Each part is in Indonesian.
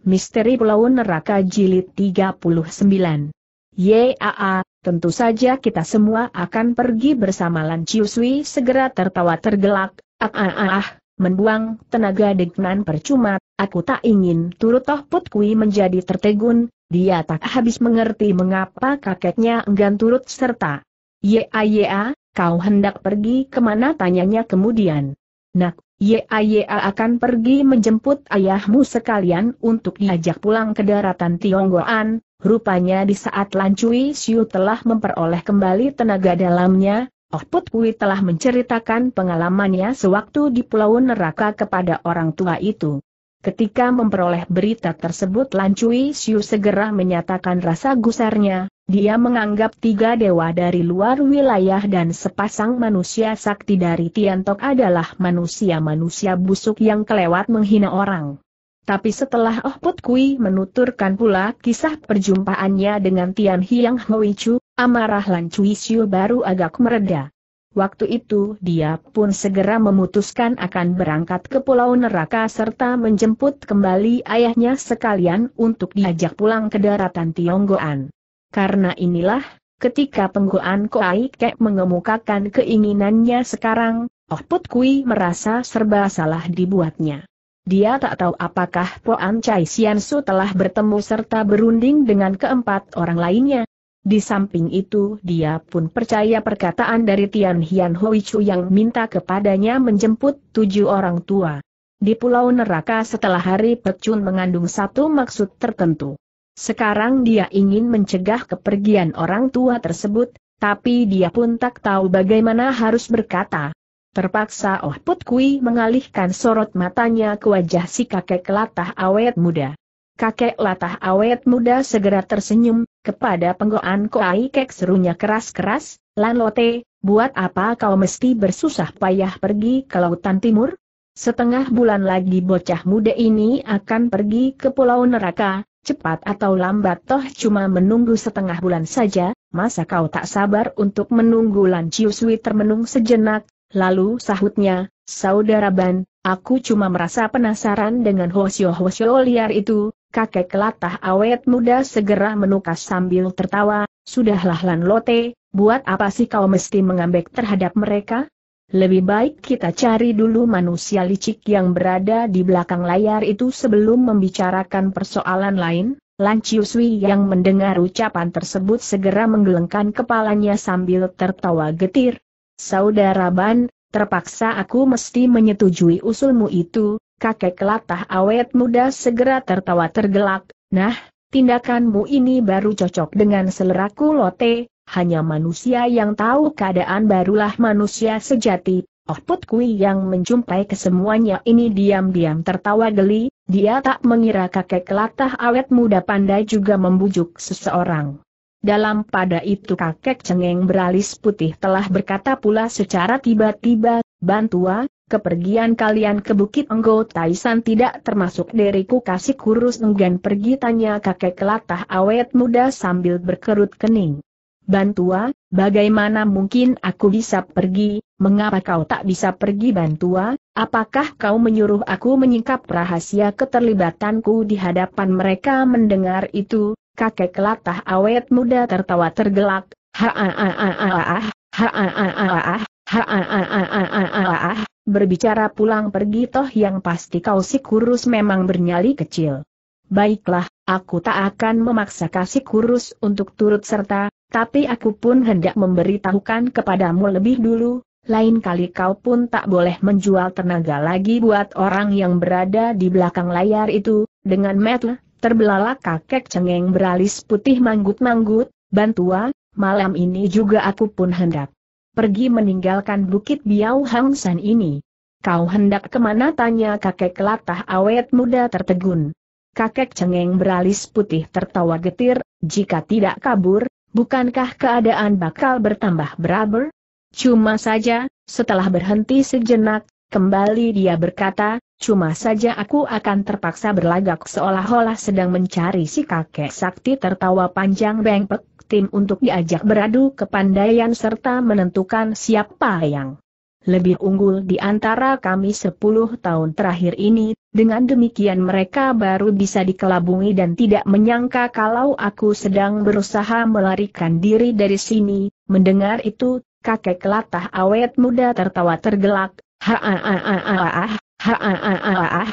Misteri Pulau Neraka Jilid 39. YAA, tentu saja kita semua akan pergi bersama Lan Chiusui segera tertawa tergelak, ah ah ah, ah membuang tenaga dengan percuma, aku tak ingin turut toh putkui menjadi tertegun, dia tak habis mengerti mengapa kakeknya enggan turut serta. yaa, kau hendak pergi kemana tanyanya kemudian. Nak, Yaya akan pergi menjemput ayahmu sekalian untuk diajak pulang ke daratan Tionggoan, rupanya di saat Lancui Siu telah memperoleh kembali tenaga dalamnya, Oh Put Kui telah menceritakan pengalamannya sewaktu di Pulau Neraka kepada orang tua itu. Ketika memperoleh berita tersebut Lan Cui Siu segera menyatakan rasa gusarnya, dia menganggap tiga dewa dari luar wilayah dan sepasang manusia sakti dari Tiantok adalah manusia-manusia busuk yang kelewat menghina orang. Tapi setelah Oh Put Kui menuturkan pula kisah perjumpaannya dengan Tian Hiang Hui Chu, amarah Lan Cui Siu baru agak mereda. Waktu itu dia pun segera memutuskan akan berangkat ke Pulau Neraka serta menjemput kembali ayahnya sekalian untuk diajak pulang ke daratan Tionggoan. Karena inilah, ketika Penggoan Koai Kek mengemukakan keinginannya sekarang, Oh Put Kui merasa serba salah dibuatnya. Dia tak tahu apakah Poan Chai Sian Su telah bertemu serta berunding dengan keempat orang lainnya, di samping itu dia pun percaya perkataan dari Tian Hian Hui Chu yang minta kepadanya menjemput tujuh orang tua. Di Pulau Neraka setelah hari pecund mengandung satu maksud tertentu. Sekarang dia ingin mencegah kepergian orang tua tersebut, tapi dia pun tak tahu bagaimana harus berkata. Terpaksa Oh Put Kui mengalihkan sorot matanya ke wajah si kakek kelatah awet muda. Kakek latah awet muda segera tersenyum, kepada penggoan Koai Kek serunya keras-keras, Lan Lote, buat apa kau mesti bersusah payah pergi ke Lautan Timur? Setengah bulan lagi bocah muda ini akan pergi ke Pulau Neraka, cepat atau lambat toh cuma menunggu setengah bulan saja, masa kau tak sabar untuk menunggu Lan Ciuswi termenung sejenak, lalu sahutnya, Saudara Ban, aku cuma merasa penasaran dengan Hosyo-Hosyo liar itu, kakek kelatah awet muda segera menukas sambil tertawa, Sudahlah Lan Lote, buat apa sih kau mesti mengambek terhadap mereka? Lebih baik kita cari dulu manusia licik yang berada di belakang layar itu sebelum membicarakan persoalan lain. Lan Chiusui yang mendengar ucapan tersebut segera menggelengkan kepalanya sambil tertawa getir. Saudara Ban, terpaksa aku mesti menyetujui usulmu itu, kakek kelatah awet muda segera tertawa tergelak, nah, tindakanmu ini baru cocok dengan seleraku lote, hanya manusia yang tahu keadaan barulah manusia sejati. Oh Put Kui yang menjumpai kesemuanya ini diam-diam tertawa geli, dia tak mengira kakek kelatah awet muda pandai juga membujuk seseorang. Dalam pada itu kakek cengeng beralis putih telah berkata pula secara tiba-tiba, Bantua, Kepergian kalian ke Bukit Enggo Taisan tidak termasuk diriku kasih kurus enggan pergi tanya kakek kelatah awet muda sambil berkerut kening. Bantua, bagaimana mungkin aku bisa pergi, mengapa kau tak bisa pergi Bantua, apakah kau menyuruh aku menyingkap rahasia keterlibatanku di hadapan mereka mendengar itu, kakek kelatah awet muda tertawa tergelak, ha ha ha ha ha ha ha ha ha ha ha ha ha ha ha ha Berbicara pulang pergi toh yang pasti kau si kurus memang bernyali kecil. Baiklah, aku tak akan memaksa kasih kurus untuk turut serta, tapi aku pun hendak memberitahukan kepadamu lebih dulu, lain kali kau pun tak boleh menjual tenaga lagi buat orang yang berada di belakang layar itu, dengan metel, terbelalak kakek cengeng beralis putih manggut-manggut, bantua, malam ini juga aku pun hendak pergi meninggalkan Bukit Biau Hang San ini. Kau hendak kemana tanya kakek latah awet muda tertegun. Kakek cengeng beralis putih tertawa getir, jika tidak kabur, bukankah keadaan bakal bertambah beraber? Cuma saja, setelah berhenti sejenak, kembali dia berkata, cuma saja aku akan terpaksa berlagak seolah-olah sedang mencari si kakek sakti tertawa panjang bengpek, tim untuk diajak beradu kepandaian serta menentukan siapa yang lebih unggul di antara kami sepuluh tahun terakhir ini, dengan demikian mereka baru bisa dikelabungi dan tidak menyangka kalau aku sedang berusaha melarikan diri dari sini, mendengar itu, kakek kelatah awet muda tertawa tergelak, ha ha ha ha ha ha ha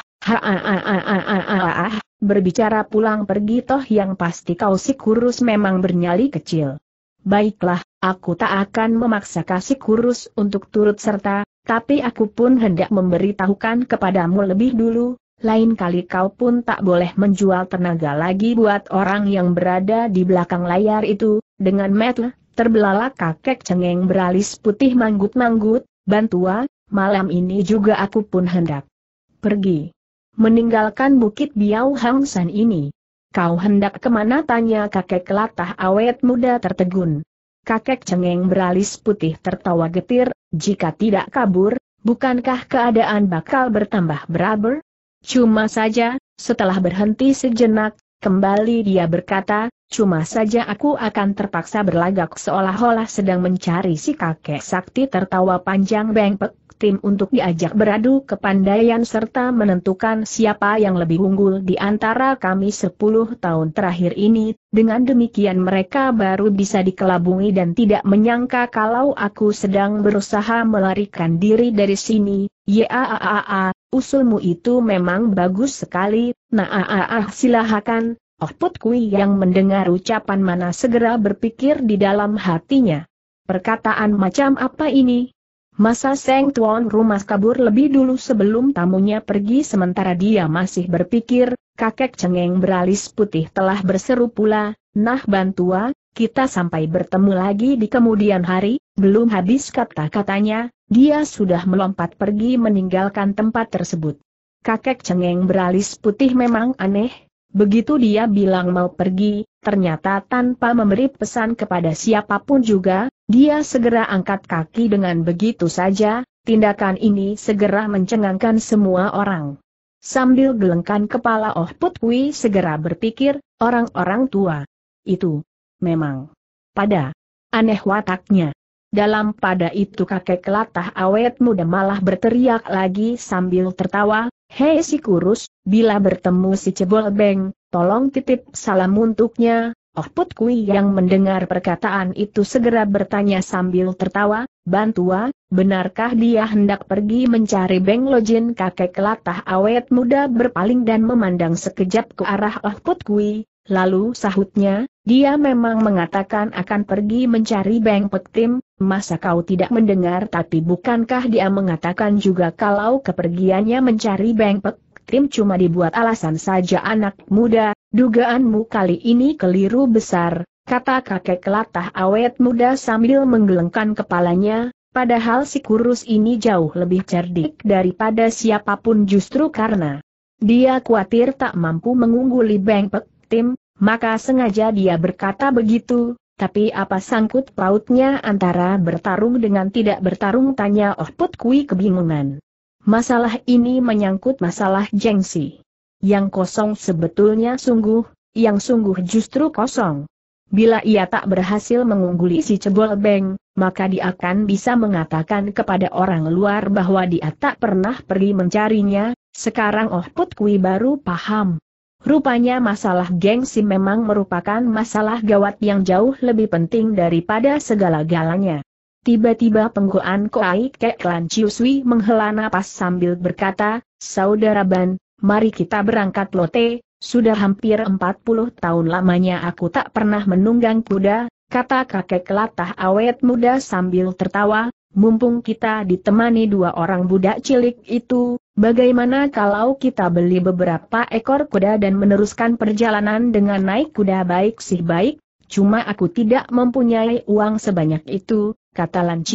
ha ha ha ha ha ha ha ha ha Berbicara pulang pergi toh yang pasti kau si kurus memang bernyali kecil. Baiklah, aku tak akan memaksa kasih kurus untuk turut serta, tapi aku pun hendak memberitahukan kepadamu lebih dulu, lain kali kau pun tak boleh menjual tenaga lagi buat orang yang berada di belakang layar itu, dengan metel, terbelalak kakek cengeng beralis putih manggut-manggut, bantua, malam ini juga aku pun hendak pergi meninggalkan bukit Biau Hang San ini. Kau hendak kemana tanya kakek kelatah awet muda tertegun. Kakek cengeng beralis putih tertawa getir, jika tidak kabur, bukankah keadaan bakal bertambah beraber? Cuma saja, setelah berhenti sejenak, Kembali dia berkata, cuma saja aku akan terpaksa berlagak seolah-olah sedang mencari si kakek sakti tertawa panjang Bengpek tim untuk diajak beradu kepandaian serta menentukan siapa yang lebih unggul di antara kami 10 tahun terakhir ini, dengan demikian mereka baru bisa dikelabungi dan tidak menyangka kalau aku sedang berusaha melarikan diri dari sini, yaaaaa, usulmu itu memang bagus sekali, naaah silahkan. Oh putkui yang mendengar ucapan mana segera berpikir di dalam hatinya. Perkataan macam apa ini? Masa Seng Tuan rumah kabur lebih dulu sebelum tamunya pergi sementara dia masih berpikir, kakek cengeng beralis putih telah berseru pula, nah bantua, kita sampai bertemu lagi di kemudian hari, belum habis kata-katanya, dia sudah melompat pergi meninggalkan tempat tersebut. Kakek cengeng beralis putih memang aneh, begitu dia bilang mau pergi, ternyata tanpa memberi pesan kepada siapapun juga, dia segera angkat kaki dengan begitu saja, tindakan ini segera mencengangkan semua orang. Sambil gelengkan kepala Oh Put segera berpikir, orang-orang tua. Itu. Memang. Pada. Aneh wataknya. Dalam pada itu kakek latah awet muda malah berteriak lagi sambil tertawa, Hei si kurus, bila bertemu si cebol beng, tolong titip salam untuknya, Oh Put Kui yang mendengar perkataan itu segera bertanya sambil tertawa, Bantua, benarkah dia hendak pergi mencari Beng Lojin kakek latah awet muda berpaling dan memandang sekejap ke arah Oh Put Kui, lalu sahutnya, dia memang mengatakan akan pergi mencari Beng Petim, masa kau tidak mendengar tapi bukankah dia mengatakan juga kalau kepergiannya mencari Beng Petim cuma dibuat alasan saja anak muda, Dugaanmu kali ini keliru besar, kata kakek kelatah awet muda sambil menggelengkan kepalanya, padahal si kurus ini jauh lebih cerdik daripada siapapun justru karena dia khawatir tak mampu mengungguli Beng Pek Tim, maka sengaja dia berkata begitu, tapi apa sangkut pautnya antara bertarung dengan tidak bertarung tanya Oh Put Kui kebingungan. Masalah ini menyangkut masalah jengsi. Yang kosong sebetulnya sungguh, yang sungguh justru kosong. Bila ia tak berhasil mengungguli si cebol beng, maka dia akan bisa mengatakan kepada orang luar bahwa dia tak pernah pergi mencarinya, sekarang Oh Put Kui baru paham. Rupanya masalah gengsi memang merupakan masalah gawat yang jauh lebih penting daripada segala-galanya. Tiba-tiba penggoan Koai Kek Lan Sui menghela napas sambil berkata, Saudara Ban, mari kita berangkat Lote, sudah hampir 40 tahun lamanya aku tak pernah menunggang kuda, kata kakek kelatah awet muda sambil tertawa, mumpung kita ditemani dua orang budak cilik itu, bagaimana kalau kita beli beberapa ekor kuda dan meneruskan perjalanan dengan naik kuda baik sih baik, cuma aku tidak mempunyai uang sebanyak itu, kata Lan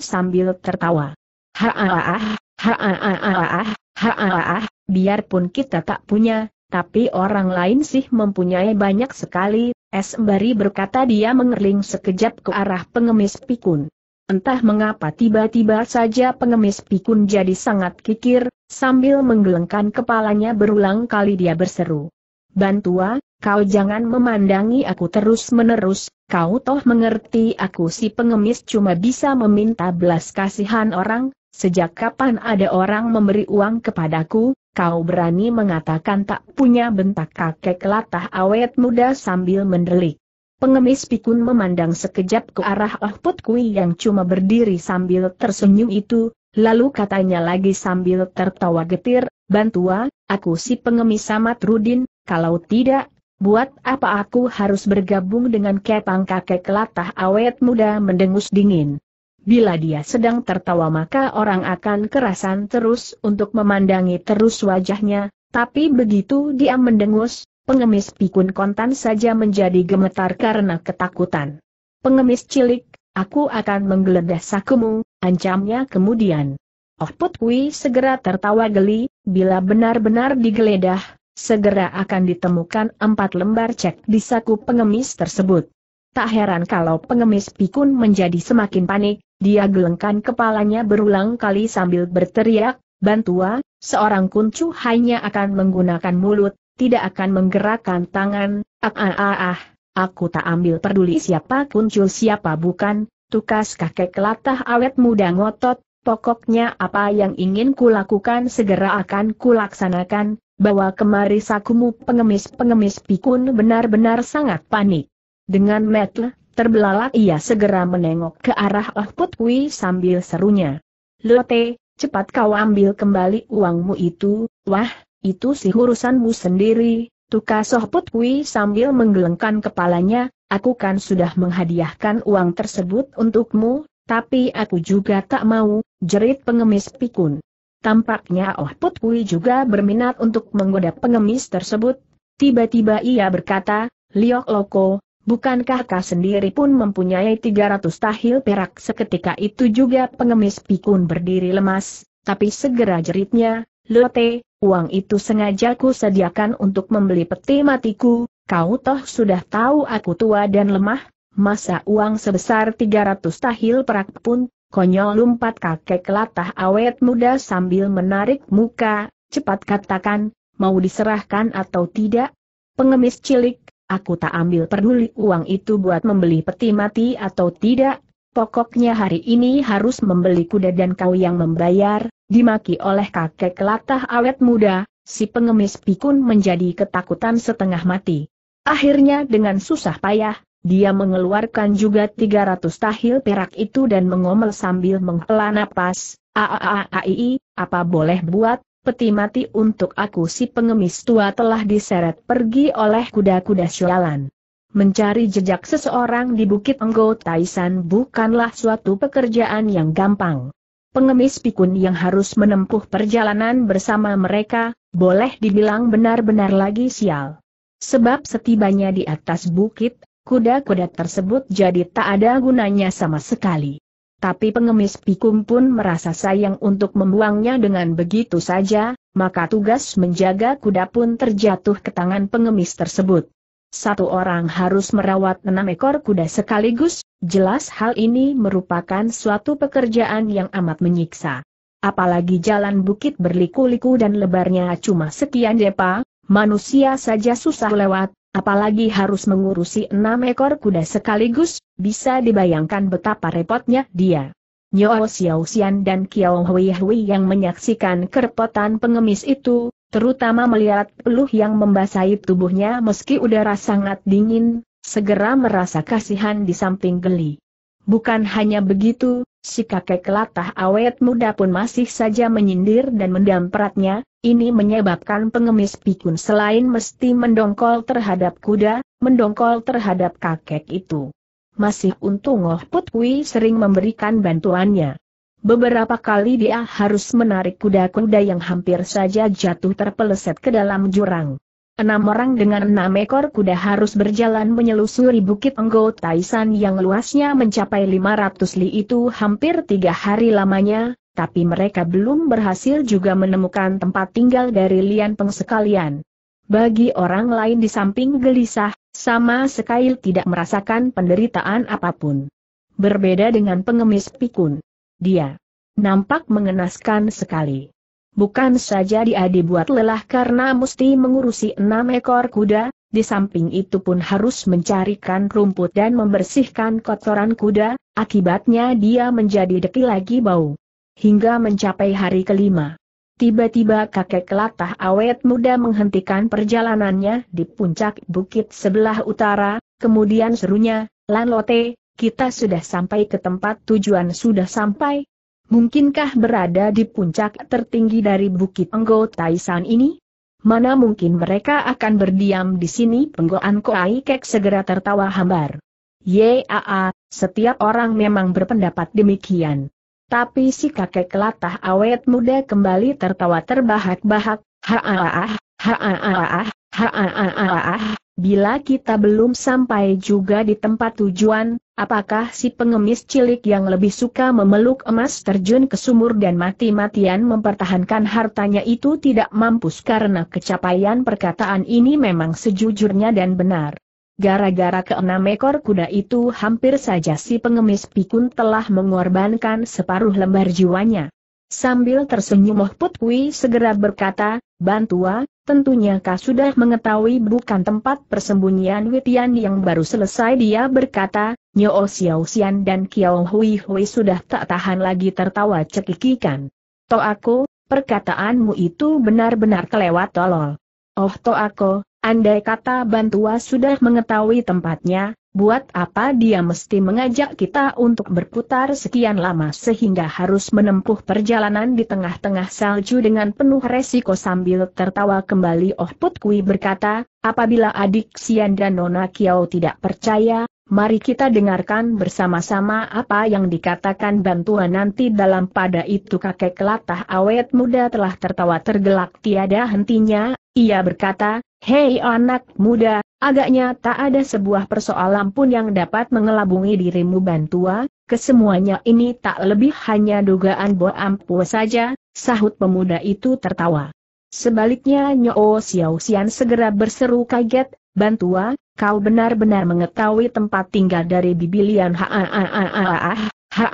sambil tertawa. Ha, haaah, haaah, haaah, biarpun kita tak punya, tapi orang lain sih mempunyai banyak sekali, sembari berkata dia mengerling sekejap ke arah pengemis pikun. Entah mengapa tiba-tiba saja pengemis pikun jadi sangat kikir, sambil menggelengkan kepalanya berulang kali dia berseru. Bantua, kau jangan memandangi aku terus-menerus, kau toh mengerti aku si pengemis cuma bisa meminta belas kasihan orang, sejak kapan ada orang memberi uang kepadaku, Kau berani mengatakan tak punya bentak kakek latah awet muda sambil mendelik. Pengemis pikun memandang sekejap ke arah Oh Put Kui yang cuma berdiri sambil tersenyum itu, lalu katanya lagi sambil tertawa getir, Bantua, aku si pengemis Samat Rudin, kalau tidak, buat apa aku harus bergabung dengan kepang kakek latah awet muda mendengus dingin. Bila dia sedang tertawa maka orang akan kerasan terus untuk memandangi terus wajahnya, tapi begitu dia mendengus, pengemis pikun kontan saja menjadi gemetar karena ketakutan. Pengemis cilik, aku akan menggeledah sakumu, ancamnya kemudian. Oh Put segera tertawa geli, bila benar-benar digeledah, segera akan ditemukan empat lembar cek di saku pengemis tersebut. Tak heran kalau pengemis pikun menjadi semakin panik, dia gelengkan kepalanya berulang kali sambil berteriak, Bantua, seorang kuncu hanya akan menggunakan mulut, tidak akan menggerakkan tangan, ah ah ah ah, aku tak ambil peduli siapa kuncu siapa bukan, tukas kakek kelatah awet muda ngotot, pokoknya apa yang ingin kulakukan segera akan kulaksanakan, bawa kemari sakumu pengemis-pengemis pikun benar-benar sangat panik. Dengan metel, terbelalak ia segera menengok ke arah Oh Put Kui sambil serunya. Lote, cepat kau ambil kembali uangmu itu, wah, itu si urusanmu sendiri, Tukas Soh Put Kui sambil menggelengkan kepalanya, aku kan sudah menghadiahkan uang tersebut untukmu, tapi aku juga tak mau, jerit pengemis pikun. Tampaknya Oh Put Kui juga berminat untuk menggoda pengemis tersebut. Tiba-tiba ia berkata, Liok Loko, Bukankah kau sendiri pun mempunyai 300 tahil perak seketika itu juga pengemis pikun berdiri lemas, tapi segera jeritnya, Lote, uang itu sengaja ku sediakan untuk membeli peti matiku, kau toh sudah tahu aku tua dan lemah, masa uang sebesar 300 tahil perak pun, konyol lompat kakek latah awet muda sambil menarik muka, cepat katakan, mau diserahkan atau tidak? Pengemis cilik aku tak ambil peduli uang itu buat membeli peti mati atau tidak, pokoknya hari ini harus membeli kuda dan kau yang membayar, dimaki oleh kakek latah awet muda, si pengemis pikun menjadi ketakutan setengah mati. Akhirnya dengan susah payah, dia mengeluarkan juga 300 tahil perak itu dan mengomel sambil menghela napas, aaaai, apa boleh buat, peti mati untuk aku si pengemis tua telah diseret pergi oleh kuda-kuda sialan. Mencari jejak seseorang di Bukit Enggo Taisan bukanlah suatu pekerjaan yang gampang. Pengemis pikun yang harus menempuh perjalanan bersama mereka, boleh dibilang benar-benar lagi sial. Sebab setibanya di atas bukit, kuda-kuda tersebut jadi tak ada gunanya sama sekali. Tapi pengemis Pikum pun merasa sayang untuk membuangnya dengan begitu saja, maka tugas menjaga kuda pun terjatuh ke tangan pengemis tersebut. Satu orang harus merawat enam ekor kuda sekaligus, jelas hal ini merupakan suatu pekerjaan yang amat menyiksa. Apalagi jalan bukit berliku-liku dan lebarnya cuma sekian depa, manusia saja susah lewat, apalagi harus mengurusi enam ekor kuda sekaligus, bisa dibayangkan betapa repotnya dia. Nyo Xian dan Kiao Hui Hui yang menyaksikan kerepotan pengemis itu, terutama melihat peluh yang membasahi tubuhnya meski udara sangat dingin, segera merasa kasihan di samping geli. Bukan hanya begitu, si kakek kelatah awet muda pun masih saja menyindir dan mendampratnya, ini menyebabkan pengemis pikun selain mesti mendongkol terhadap kuda, mendongkol terhadap kakek itu. Masih untung Oh Putwi sering memberikan bantuannya. Beberapa kali dia harus menarik kuda-kuda yang hampir saja jatuh terpeleset ke dalam jurang. Enam orang dengan enam ekor kuda harus berjalan menyelusuri Bukit Enggo Taisan yang luasnya mencapai 500 li itu hampir tiga hari lamanya, tapi mereka belum berhasil juga menemukan tempat tinggal dari Lian Peng sekalian. Bagi orang lain di samping gelisah, sama sekali tidak merasakan penderitaan apapun. Berbeda dengan pengemis pikun. Dia nampak mengenaskan sekali. Bukan saja dia dibuat lelah karena mesti mengurusi enam ekor kuda, di samping itu pun harus mencarikan rumput dan membersihkan kotoran kuda, akibatnya dia menjadi deki lagi bau. Hingga mencapai hari kelima. Tiba-tiba kakek latah awet muda menghentikan perjalanannya di puncak bukit sebelah utara, kemudian serunya, Lan Lanlote, kita sudah sampai ke tempat tujuan sudah sampai, Mungkinkah berada di puncak tertinggi dari Bukit Enggo Taisan ini? Mana mungkin mereka akan berdiam di sini penggoan Koai Kek segera tertawa hambar. Yaa, setiap orang memang berpendapat demikian. Tapi si kakek kelatah awet muda kembali tertawa terbahak-bahak, haaah, haaah, haaah, haaah, Bila kita belum sampai juga di tempat tujuan, apakah si pengemis cilik yang lebih suka memeluk emas terjun ke sumur dan mati-matian mempertahankan hartanya itu tidak mampu? karena kecapaian perkataan ini memang sejujurnya dan benar. Gara-gara keenam ekor kuda itu hampir saja si pengemis pikun telah mengorbankan separuh lembar jiwanya. Sambil tersenyum Mohput segera berkata, Bantua, tentunya kau sudah mengetahui bukan tempat persembunyian Witian yang baru selesai dia berkata, Nyo Xiao Xian dan Kiao Hui Hui sudah tak tahan lagi tertawa cekikikan. To aku, perkataanmu itu benar-benar kelewat tolol. Oh to aku, andai kata Bantua sudah mengetahui tempatnya, Buat apa dia mesti mengajak kita untuk berputar sekian lama sehingga harus menempuh perjalanan di tengah-tengah salju dengan penuh resiko sambil tertawa kembali Oh Put Kui berkata, apabila adik Sian dan Nona Kiao tidak percaya, mari kita dengarkan bersama-sama apa yang dikatakan bantuan nanti dalam pada itu kakek kelatah awet muda telah tertawa tergelak tiada hentinya, ia berkata, Hei anak muda, Agaknya tak ada sebuah persoalan pun yang dapat mengelabungi dirimu bantua, kesemuanya ini tak lebih hanya dugaan Bo Ampu saja, sahut pemuda itu tertawa. Sebaliknya Nyo Xiao Xian segera berseru kaget, Bantua, kau benar-benar mengetahui tempat tinggal dari bibilian ha ha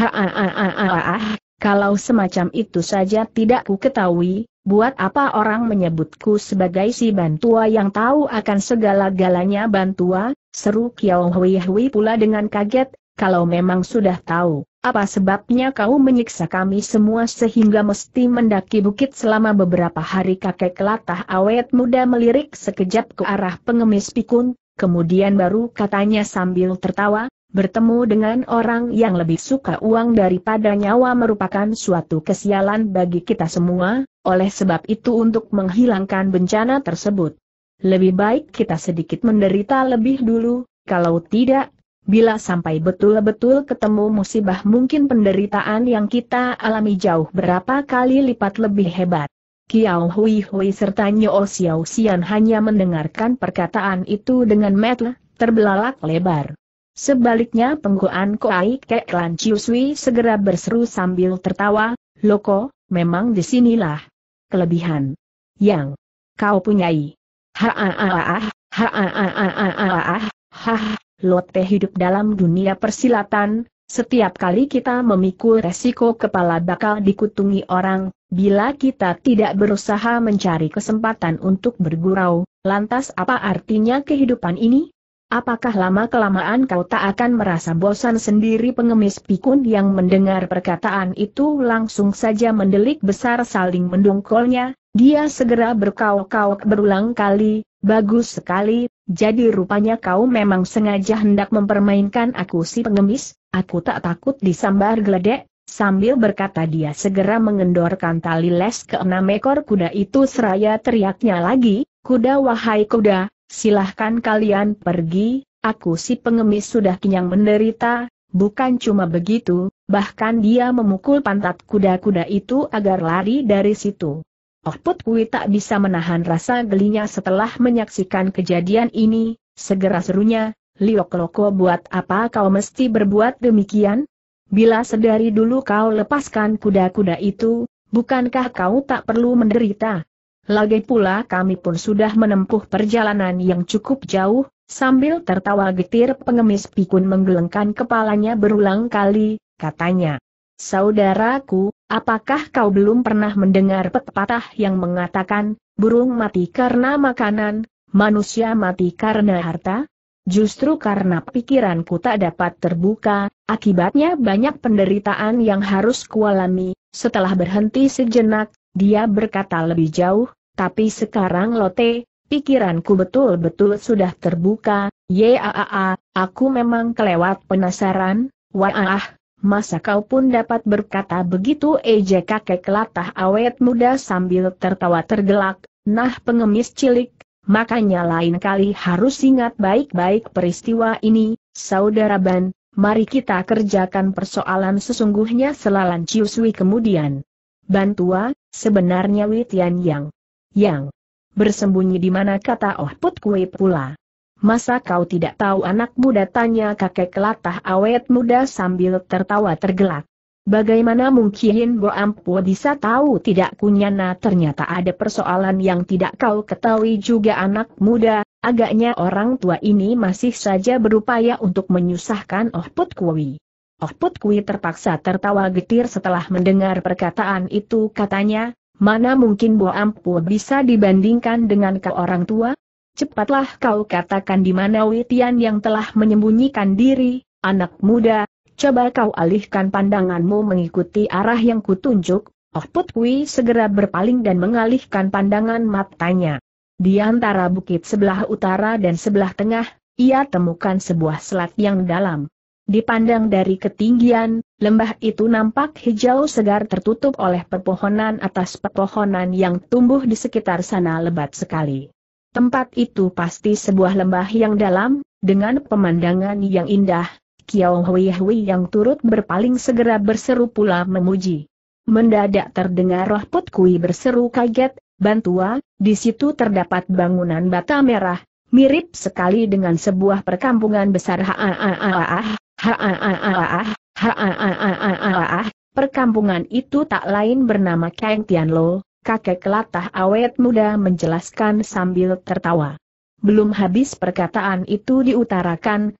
ha kalau semacam itu saja tidak ku ketahui, buat apa orang menyebutku sebagai si bantua yang tahu akan segala-galanya bantua, seru Kiao Hui Hui pula dengan kaget, kalau memang sudah tahu, apa sebabnya kau menyiksa kami semua sehingga mesti mendaki bukit selama beberapa hari kakek latah awet muda melirik sekejap ke arah pengemis pikun, kemudian baru katanya sambil tertawa, bertemu dengan orang yang lebih suka uang daripada nyawa merupakan suatu kesialan bagi kita semua, oleh sebab itu untuk menghilangkan bencana tersebut. Lebih baik kita sedikit menderita lebih dulu, kalau tidak, bila sampai betul-betul ketemu musibah mungkin penderitaan yang kita alami jauh berapa kali lipat lebih hebat. Kiao Hui Hui serta Nyo Xiao Xian hanya mendengarkan perkataan itu dengan mata terbelalak lebar. Sebaliknya pengguan Koai Kek Lan Chiuswi segera berseru sambil tertawa, Loko, memang disinilah kelebihan yang kau punyai. Ha-ah-ah-ah, ha-ah-ah-ah-ah-ah-ah, ha-ah, hidup dalam dunia persilatan, setiap kali kita memikul resiko kepala bakal dikutungi orang, bila kita tidak berusaha mencari kesempatan untuk bergurau, lantas apa artinya kehidupan ini? Apakah lama-kelamaan kau tak akan merasa bosan sendiri pengemis pikun yang mendengar perkataan itu langsung saja mendelik besar saling mendongkolnya, dia segera berkauk-kauk berulang kali, bagus sekali, jadi rupanya kau memang sengaja hendak mempermainkan aku si pengemis, aku tak takut disambar geledek, Sambil berkata dia segera mengendorkan tali les ke enam ekor kuda itu seraya teriaknya lagi, kuda wahai kuda, silahkan kalian pergi, aku si pengemis sudah kenyang menderita, bukan cuma begitu, bahkan dia memukul pantat kuda-kuda itu agar lari dari situ. Oh put Kui tak bisa menahan rasa gelinya setelah menyaksikan kejadian ini, segera serunya, Liok Loko buat apa kau mesti berbuat demikian? Bila sedari dulu kau lepaskan kuda-kuda itu, bukankah kau tak perlu menderita? Lagi pula kami pun sudah menempuh perjalanan yang cukup jauh, sambil tertawa getir pengemis pikun menggelengkan kepalanya berulang kali, katanya. Saudaraku, apakah kau belum pernah mendengar pepatah yang mengatakan, burung mati karena makanan, manusia mati karena harta? Justru karena pikiranku tak dapat terbuka, akibatnya banyak penderitaan yang harus kualami, setelah berhenti sejenak, dia berkata lebih jauh, tapi sekarang Lote, pikiranku betul-betul sudah terbuka, yaa, aku memang kelewat penasaran, waah, Masa kau pun dapat berkata begitu eja kakek latah awet muda sambil tertawa tergelak, nah pengemis cilik, makanya lain kali harus ingat baik-baik peristiwa ini, saudara Ban, mari kita kerjakan persoalan sesungguhnya selalan Ciuswi kemudian. Bantua, sebenarnya Witian Yang. Yang bersembunyi di mana kata Oh Put Kue pula. Masa kau tidak tahu anak muda tanya kakek kelatah awet muda sambil tertawa tergelak. Bagaimana mungkin Bo Ampu bisa tahu tidak kunyana ternyata ada persoalan yang tidak kau ketahui juga anak muda, agaknya orang tua ini masih saja berupaya untuk menyusahkan Oh Put Kui. Oh Put Kui terpaksa tertawa getir setelah mendengar perkataan itu katanya, mana mungkin Bo Ampu bisa dibandingkan dengan ke orang tua? cepatlah kau katakan di mana Witian yang telah menyembunyikan diri, anak muda, coba kau alihkan pandanganmu mengikuti arah yang kutunjuk, Oh Put Kui segera berpaling dan mengalihkan pandangan matanya. Di antara bukit sebelah utara dan sebelah tengah, ia temukan sebuah selat yang dalam. Dipandang dari ketinggian, lembah itu nampak hijau segar tertutup oleh pepohonan atas pepohonan yang tumbuh di sekitar sana lebat sekali. Tempat itu pasti sebuah lembah yang dalam, dengan pemandangan yang indah, Kiao Hui Hui yang turut berpaling segera berseru pula memuji. Mendadak terdengar roh pot berseru kaget, Bantua, di situ terdapat bangunan bata merah, mirip sekali dengan sebuah perkampungan besar haaah, haaah, haaah, perkampungan itu tak lain bernama Kang Tianlo, kakek latah awet muda menjelaskan sambil tertawa. Belum habis perkataan itu diutarakan,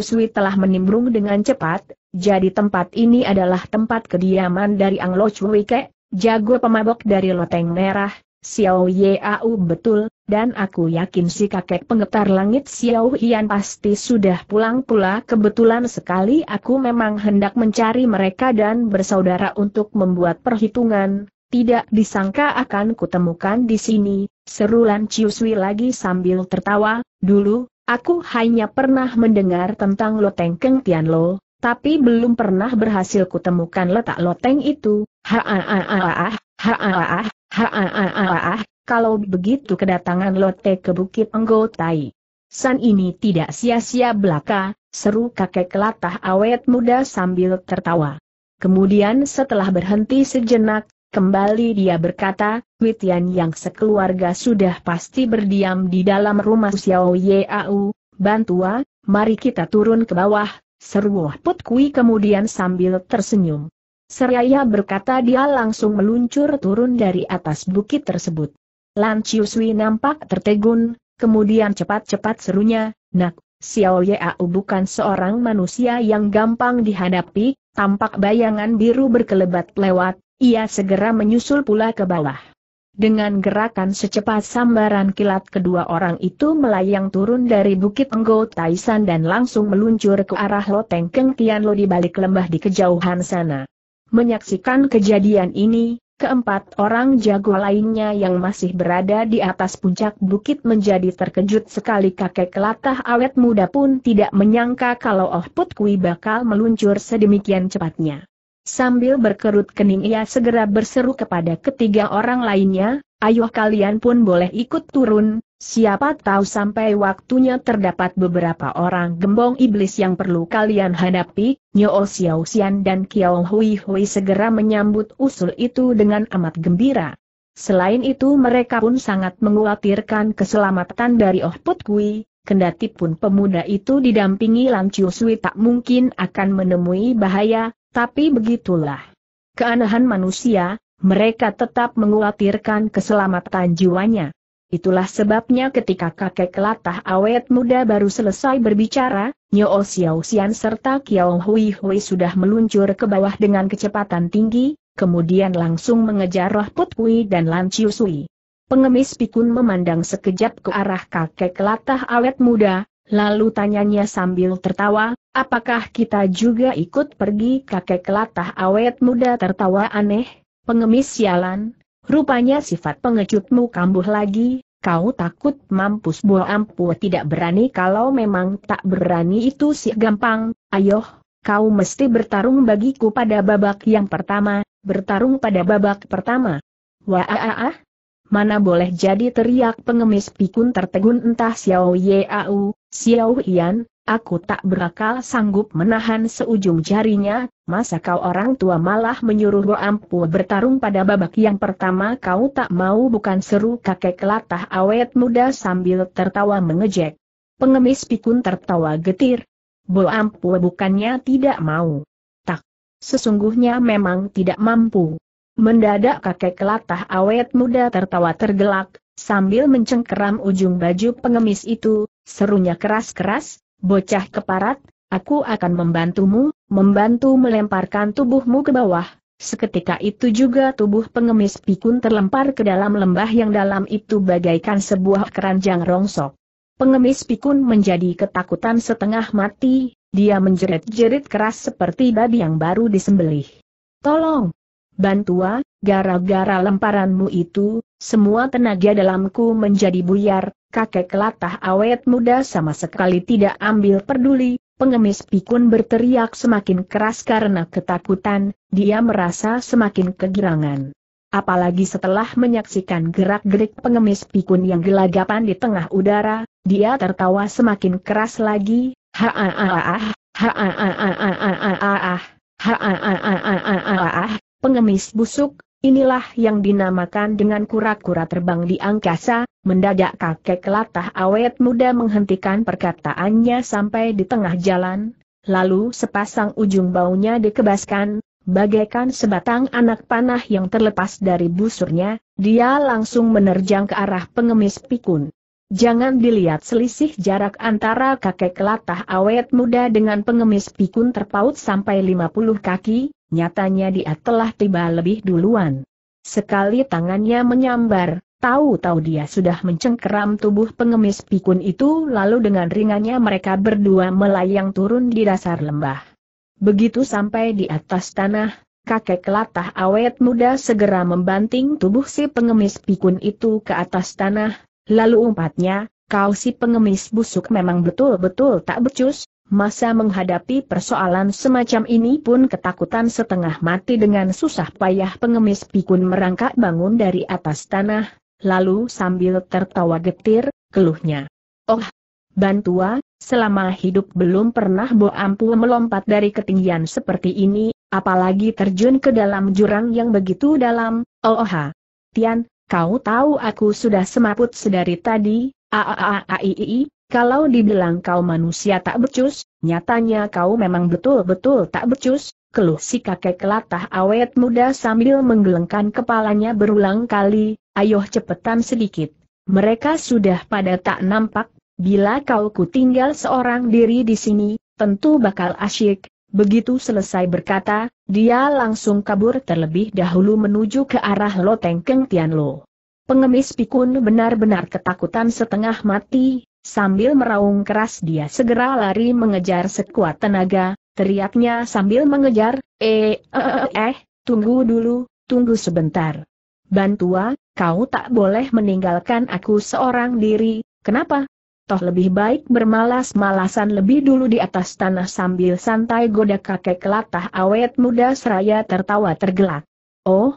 Sui telah menimbrung dengan cepat, jadi tempat ini adalah tempat kediaman dari Anglo Ke, jago pemabok dari Loteng Merah, Xiao Yeau betul, dan aku yakin si kakek pengetar langit Xiao Hian pasti sudah pulang pula kebetulan sekali aku memang hendak mencari mereka dan bersaudara untuk membuat perhitungan, tidak disangka akan kutemukan di sini, seru Lan Ciuswi lagi sambil tertawa, dulu, aku hanya pernah mendengar tentang loteng Keng Tian Lo, tapi belum pernah berhasil kutemukan letak loteng itu, ha-ah-ah-ah, ha-ah-ah, kalau begitu kedatangan lote ke Bukit Enggotai. San ini tidak sia-sia belaka, seru kakek kelatah awet muda sambil tertawa. Kemudian setelah berhenti sejenak, Kembali dia berkata, Witian yang sekeluarga sudah pasti berdiam di dalam rumah Xiao Yau, Bantua, ah. mari kita turun ke bawah, seru Put Kui kemudian sambil tersenyum. Seraya berkata dia langsung meluncur turun dari atas bukit tersebut. Lan Chiu nampak tertegun, kemudian cepat-cepat serunya, nak, Xiao Yau bukan seorang manusia yang gampang dihadapi, tampak bayangan biru berkelebat lewat, ia segera menyusul pula ke bawah. Dengan gerakan secepat sambaran kilat kedua orang itu melayang turun dari Bukit Enggo Taisan dan langsung meluncur ke arah loteng Keng Lo di balik lembah di kejauhan sana. Menyaksikan kejadian ini, keempat orang jago lainnya yang masih berada di atas puncak bukit menjadi terkejut sekali kakek kelatah awet muda pun tidak menyangka kalau Oh Put Kui bakal meluncur sedemikian cepatnya. Sambil berkerut kening ia segera berseru kepada ketiga orang lainnya, ayo kalian pun boleh ikut turun, siapa tahu sampai waktunya terdapat beberapa orang gembong iblis yang perlu kalian hadapi, Nyo Xiao Xian dan Kiao Hui Hui segera menyambut usul itu dengan amat gembira. Selain itu mereka pun sangat mengkhawatirkan keselamatan dari Oh Put Kui, Kendati pun pemuda itu didampingi Lan Chiu Sui tak mungkin akan menemui bahaya, tapi begitulah. Keanehan manusia, mereka tetap menguatirkan keselamatan jiwanya. Itulah sebabnya ketika kakek latah awet muda baru selesai berbicara, Nyo oh Xiao Xian serta Kiao Hui Hui sudah meluncur ke bawah dengan kecepatan tinggi, kemudian langsung mengejar Roh Put Hui dan Lan Chiu Sui. Pengemis pikun memandang sekejap ke arah kakek latah awet muda, Lalu tanyanya sambil tertawa, apakah kita juga ikut pergi kakek kelatah awet muda tertawa aneh? Pengemis sialan, rupanya sifat pengecutmu kambuh lagi, kau takut mampus buah ampu tidak berani kalau memang tak berani itu sih gampang, ayoh, kau mesti bertarung bagiku pada babak yang pertama, bertarung pada babak pertama. Wah, ah, ah, ah. Mana boleh jadi teriak pengemis pikun tertegun entah Xiao Yau, Xiao Yan, aku tak berakal sanggup menahan seujung jarinya, masa kau orang tua malah menyuruh Bo Ampu bertarung pada babak yang pertama kau tak mau bukan seru kakek kelatah awet muda sambil tertawa mengejek. Pengemis pikun tertawa getir. Bo Ampu bukannya tidak mau. Tak. Sesungguhnya memang tidak mampu. Mendadak kakek kelatah awet muda tertawa tergelak, sambil mencengkeram ujung baju pengemis itu, Serunya keras-keras, bocah keparat, aku akan membantumu, membantu melemparkan tubuhmu ke bawah. Seketika itu juga tubuh pengemis pikun terlempar ke dalam lembah yang dalam itu bagaikan sebuah keranjang rongsok. Pengemis pikun menjadi ketakutan setengah mati, dia menjerit-jerit keras seperti babi yang baru disembelih. Tolong! Bantua, gara-gara lemparanmu itu, semua tenaga dalamku menjadi buyar, kakek latah awet muda sama sekali tidak ambil peduli, pengemis pikun berteriak semakin keras karena ketakutan, dia merasa semakin kegirangan. Apalagi setelah menyaksikan gerak-gerik pengemis pikun yang gelagapan di tengah udara, dia tertawa semakin keras lagi, haaah, haaah, haaah, haaah, pengemis busuk, Inilah yang dinamakan dengan kura-kura terbang di angkasa, mendadak kakek latah awet muda menghentikan perkataannya sampai di tengah jalan, lalu sepasang ujung baunya dikebaskan, bagaikan sebatang anak panah yang terlepas dari busurnya, dia langsung menerjang ke arah pengemis pikun. Jangan dilihat selisih jarak antara kakek latah awet muda dengan pengemis pikun terpaut sampai 50 kaki, nyatanya dia telah tiba lebih duluan. Sekali tangannya menyambar, tahu-tahu dia sudah mencengkeram tubuh pengemis pikun itu lalu dengan ringannya mereka berdua melayang turun di dasar lembah. Begitu sampai di atas tanah, kakek latah awet muda segera membanting tubuh si pengemis pikun itu ke atas tanah, lalu umpatnya, kau si pengemis busuk memang betul-betul tak becus, Masa menghadapi persoalan semacam ini pun ketakutan setengah mati dengan susah payah pengemis pikun merangkak bangun dari atas tanah, lalu sambil tertawa getir, keluhnya. Oh, Bantua, selama hidup belum pernah Bo Ampu melompat dari ketinggian seperti ini, apalagi terjun ke dalam jurang yang begitu dalam, oh, oh Tian, kau tahu aku sudah semaput sedari tadi, aaaai, kalau dibilang kau manusia tak becus, nyatanya kau memang betul-betul tak becus, keluh si kakek kelatah awet muda sambil menggelengkan kepalanya berulang kali, ayo cepetan sedikit. Mereka sudah pada tak nampak, bila kau ku tinggal seorang diri di sini, tentu bakal asyik. Begitu selesai berkata, dia langsung kabur terlebih dahulu menuju ke arah Loteng Keng lo. Pengemis pikun benar-benar ketakutan setengah mati, Sambil meraung keras dia segera lari mengejar sekuat tenaga, teriaknya sambil mengejar, eh, eh, eh, eh tunggu dulu, tunggu sebentar. Bantua, kau tak boleh meninggalkan aku seorang diri, kenapa? Toh lebih baik bermalas-malasan lebih dulu di atas tanah sambil santai goda kakek kelatah awet muda seraya tertawa tergelak. Oh,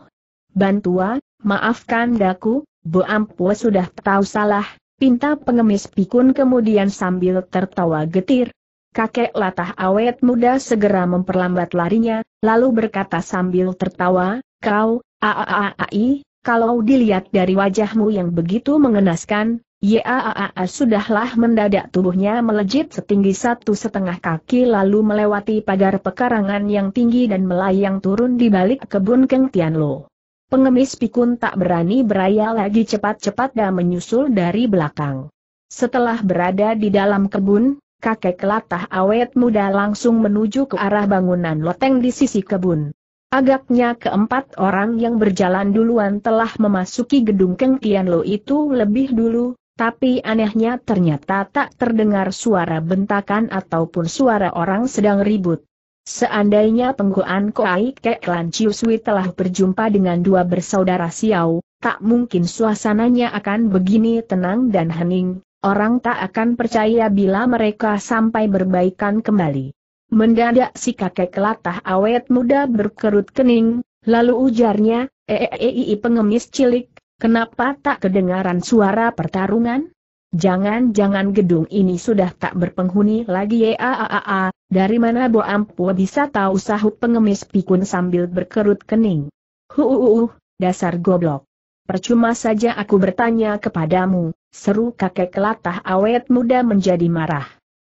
Bantua, maafkan daku, Bu Ampu sudah tahu salah, Pinta pengemis pikun kemudian sambil tertawa getir. Kakek latah awet muda segera memperlambat larinya, lalu berkata sambil tertawa, kau, aaaai, kalau dilihat dari wajahmu yang begitu mengenaskan, yaaaa sudahlah mendadak tubuhnya melejit setinggi satu setengah kaki lalu melewati pagar pekarangan yang tinggi dan melayang turun di balik kebun Keng lo. Pengemis pikun tak berani beraya lagi cepat-cepat dan menyusul dari belakang. Setelah berada di dalam kebun, kakek latah awet muda langsung menuju ke arah bangunan loteng di sisi kebun. Agaknya keempat orang yang berjalan duluan telah memasuki gedung Keng Tianlo itu lebih dulu, tapi anehnya ternyata tak terdengar suara bentakan ataupun suara orang sedang ribut. Seandainya penggoan Koai Kek Lan Chiu Sui telah berjumpa dengan dua bersaudara Xiao, tak mungkin suasananya akan begini tenang dan hening, orang tak akan percaya bila mereka sampai berbaikan kembali. Mendadak si kakek latah awet muda berkerut kening, lalu ujarnya, eh eh eh pengemis cilik, kenapa tak kedengaran suara pertarungan? Jangan-jangan gedung ini sudah tak berpenghuni lagi ya ah, ah, ah, dari mana Bo Ampu bisa tahu sahut pengemis pikun sambil berkerut kening. Huuuh, dasar goblok. Percuma saja aku bertanya kepadamu, seru kakek kelatah awet muda menjadi marah.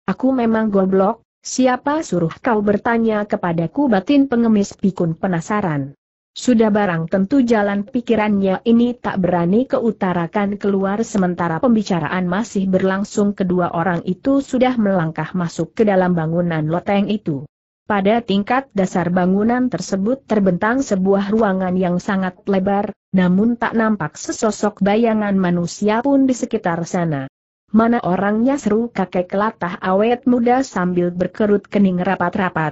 Aku memang goblok, siapa suruh kau bertanya kepadaku batin pengemis pikun penasaran. Sudah barang tentu jalan pikirannya ini tak berani keutarakan keluar sementara pembicaraan masih berlangsung kedua orang itu sudah melangkah masuk ke dalam bangunan loteng itu. Pada tingkat dasar bangunan tersebut terbentang sebuah ruangan yang sangat lebar, namun tak nampak sesosok bayangan manusia pun di sekitar sana. Mana orangnya seru kakek kelatah awet muda sambil berkerut kening rapat-rapat.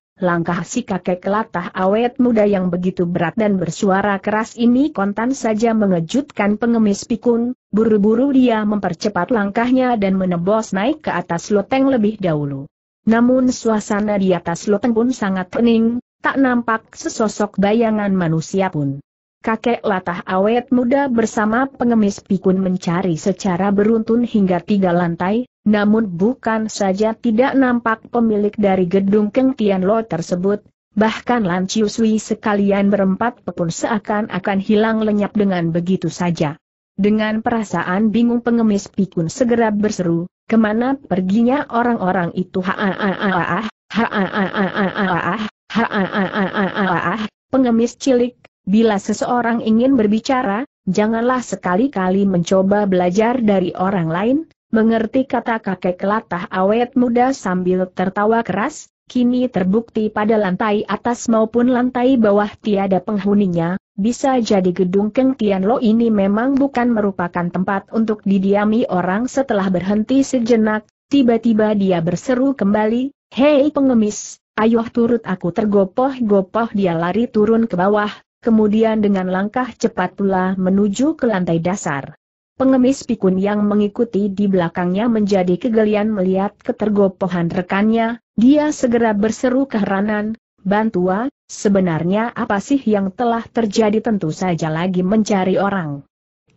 Langkah si kakek latah awet muda yang begitu berat dan bersuara keras ini kontan saja mengejutkan pengemis pikun, buru-buru dia mempercepat langkahnya dan menebos naik ke atas loteng lebih dahulu. Namun suasana di atas loteng pun sangat pening, tak nampak sesosok bayangan manusia pun kakek latah awet muda bersama pengemis pikun mencari secara beruntun hingga tiga lantai, namun bukan saja tidak nampak pemilik dari gedung Keng Tian Lo tersebut, bahkan Lan Chiu Sui sekalian berempat pun seakan-akan hilang lenyap dengan begitu saja. Dengan perasaan bingung pengemis pikun segera berseru, kemana perginya orang-orang itu ha-ha-ha-ha-ha-ha-ha, pengemis cilik Bila seseorang ingin berbicara, janganlah sekali-kali mencoba belajar dari orang lain, mengerti kata kakek latah awet muda sambil tertawa keras, kini terbukti pada lantai atas maupun lantai bawah tiada penghuninya, bisa jadi gedung Keng Tian Lo ini memang bukan merupakan tempat untuk didiami orang setelah berhenti sejenak, tiba-tiba dia berseru kembali, Hei pengemis, ayo turut aku tergopoh-gopoh dia lari turun ke bawah, kemudian dengan langkah cepat pula menuju ke lantai dasar. Pengemis pikun yang mengikuti di belakangnya menjadi kegelian melihat ketergopohan rekannya, dia segera berseru keheranan, Bantua, sebenarnya apa sih yang telah terjadi tentu saja lagi mencari orang.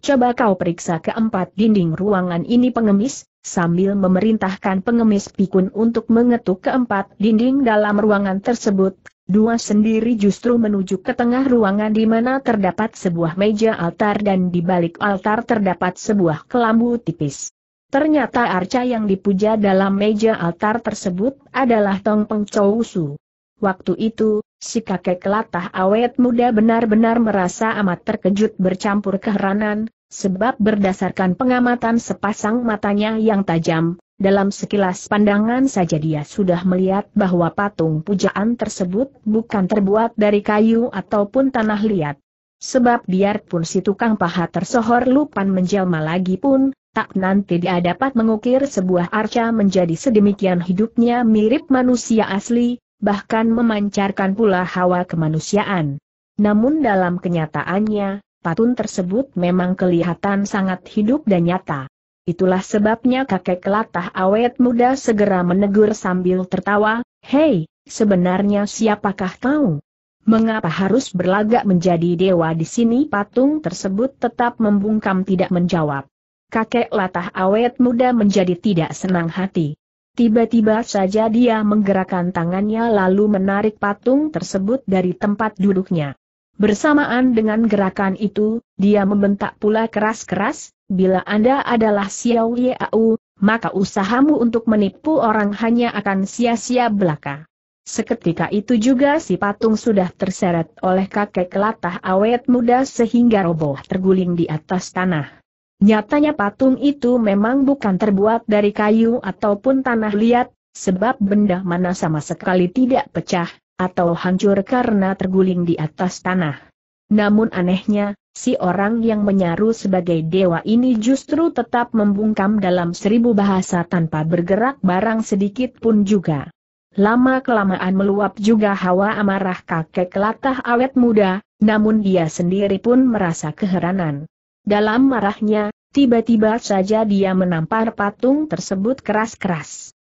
Coba kau periksa keempat dinding ruangan ini pengemis, sambil memerintahkan pengemis pikun untuk mengetuk keempat dinding dalam ruangan tersebut, dua sendiri justru menuju ke tengah ruangan di mana terdapat sebuah meja altar dan di balik altar terdapat sebuah kelambu tipis. Ternyata arca yang dipuja dalam meja altar tersebut adalah Tong Peng Chou Su. Waktu itu, si kakek kelatah awet muda benar-benar merasa amat terkejut bercampur keheranan, sebab berdasarkan pengamatan sepasang matanya yang tajam, dalam sekilas pandangan saja dia sudah melihat bahwa patung pujaan tersebut bukan terbuat dari kayu ataupun tanah liat. Sebab biarpun si tukang paha tersohor lupan menjelma lagi pun, tak nanti dia dapat mengukir sebuah arca menjadi sedemikian hidupnya mirip manusia asli, bahkan memancarkan pula hawa kemanusiaan. Namun dalam kenyataannya, Patun tersebut memang kelihatan sangat hidup dan nyata. Itulah sebabnya kakek kelatah awet muda segera menegur sambil tertawa, Hei, sebenarnya siapakah kau? Mengapa harus berlagak menjadi dewa di sini? Patung tersebut tetap membungkam tidak menjawab. Kakek latah awet muda menjadi tidak senang hati. Tiba-tiba saja dia menggerakkan tangannya lalu menarik patung tersebut dari tempat duduknya. Bersamaan dengan gerakan itu, dia membentak pula keras-keras, bila Anda adalah Xiao Yeau, maka usahamu untuk menipu orang hanya akan sia-sia belaka. Seketika itu juga si patung sudah terseret oleh kakek kelatah awet muda sehingga roboh terguling di atas tanah. Nyatanya patung itu memang bukan terbuat dari kayu ataupun tanah liat, sebab benda mana sama sekali tidak pecah, atau hancur karena terguling di atas tanah. Namun anehnya, si orang yang menyaru sebagai dewa ini justru tetap membungkam dalam seribu bahasa tanpa bergerak barang sedikit pun juga. Lama-kelamaan meluap juga hawa amarah kakek latah awet muda, namun dia sendiri pun merasa keheranan. Dalam marahnya, tiba-tiba saja dia menampar patung tersebut keras-keras.